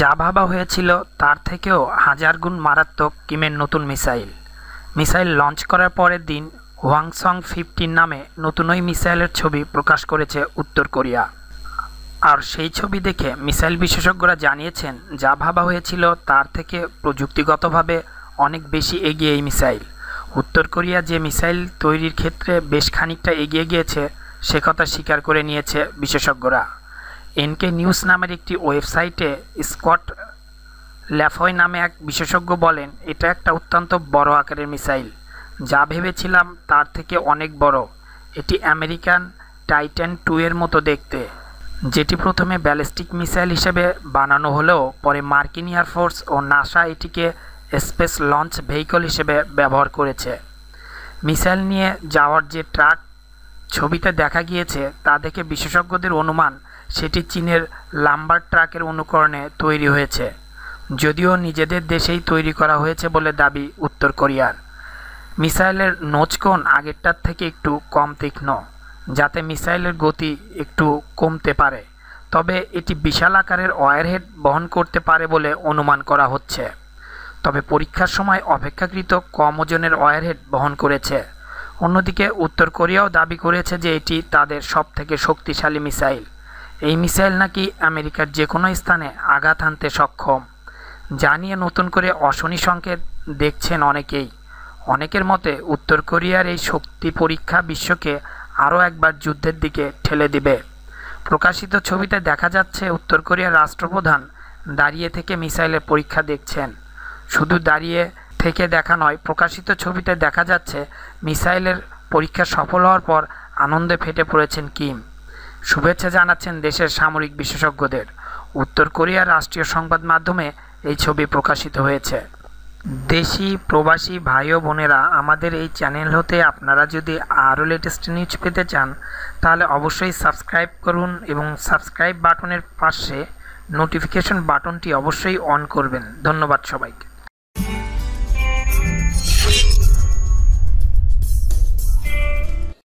যা ভাবা হয়েছিল তার থেকেও হাজার গুণ মারাত্মক কিমের নতুন মিসাইল মিসাইল লঞ্চ করার পরের দিন হোয়াংসং ফিফটিন নামে নতুন ওই মিসাইলের ছবি প্রকাশ করেছে উত্তর কোরিয়া আর সেই ছবি দেখে মিসাইল বিশেষজ্ঞরা জানিয়েছেন যা ভাবা হয়েছিল তার থেকে প্রযুক্তিগতভাবে অনেক বেশি এগিয়ে এই মিসাইল উত্তর কোরিয়া যে মিসাইল তৈরির ক্ষেত্রে বেশ খানিকটা এগিয়ে গিয়েছে সে কথা স্বীকার করে নিয়েছে বিশেষজ্ঞরা এনকে নিউজ নামের একটি ওয়েবসাইটে স্কট ল্যাফয় নামে এক বিশেষজ্ঞ বলেন এটা একটা অত্যন্ত বড় আকারের মিসাইল যা ভেবেছিলাম তার থেকে অনেক বড় এটি আমেরিকান টাইটান টু এর মতো দেখতে যেটি প্রথমে ব্যালিস্টিক মিসাইল হিসেবে বানানো হলেও পরে মার্কিন এয়ারফোর্স ও নাসা এটিকে স্পেস লঞ্চ ভেহিকল হিসেবে ব্যবহার করেছে মিসাইল নিয়ে যাওয়ার যে ট্রাক ছবিতে দেখা গিয়েছে তা দেখে বিশেষজ্ঞদের অনুমান সেটি চীনের লাম্বার ট্রাকের অনুকরণে তৈরি হয়েছে যদিও নিজেদের দেশেই তৈরি করা হয়েছে বলে দাবি উত্তর কোরিয়ার মিসাইলের নোচকোণ আগেরটার থেকে একটু কম তীক্ষ্ণ যাতে মিসাইলের গতি একটু কমতে পারে তবে এটি বিশাল আকারের ওয়ারহেড বহন করতে পারে বলে অনুমান করা হচ্ছে তবে পরীক্ষার সময় অপেক্ষাকৃত কম ওজনের ওয়ারহেড বহন করেছে অন্যদিকে উত্তর কোরিয়াও দাবি করেছে যে এটি তাদের সবথেকে শক্তিশালী মিসাইল এই মিসাইল নাকি আমেরিকার যে কোনো স্থানে আঘাত হানতে সক্ষম জানিয়ে নতুন করে অশনি সংকেত দেখছেন অনেকেই অনেকের মতে উত্তর কোরিয়ার এই শক্তি পরীক্ষা বিশ্বকে আরও একবার যুদ্ধের দিকে ঠেলে দিবে প্রকাশিত ছবিতে দেখা যাচ্ছে উত্তর কোরিয়ার রাষ্ট্রপ্রধান দাঁড়িয়ে থেকে মিসাইলের পরীক্ষা দেখছেন শুধু দাঁড়িয়ে থেকে দেখা নয় প্রকাশিত ছবিতে দেখা যাচ্ছে মিসাইলের পরীক্ষা সফল হওয়ার পর আনন্দে ফেটে পড়েছেন কিম শুভেচ্ছা জানাচ্ছেন দেশের সামরিক বিশেষজ্ঞদের উত্তর কোরিয়ার রাষ্ট্রীয় সংবাদ মাধ্যমে এই ছবি প্রকাশিত হয়েছে দেশি প্রবাসী ভাই ও বোনেরা আমাদের এই চ্যানেল হতে আপনারা যদি আরও লেটেস্ট নিউজ পেতে চান তাহলে অবশ্যই সাবস্ক্রাইব করুন এবং সাবস্ক্রাইব বাটনের পাশে নোটিফিকেশন বাটনটি অবশ্যই অন করবেন ধন্যবাদ সবাইকে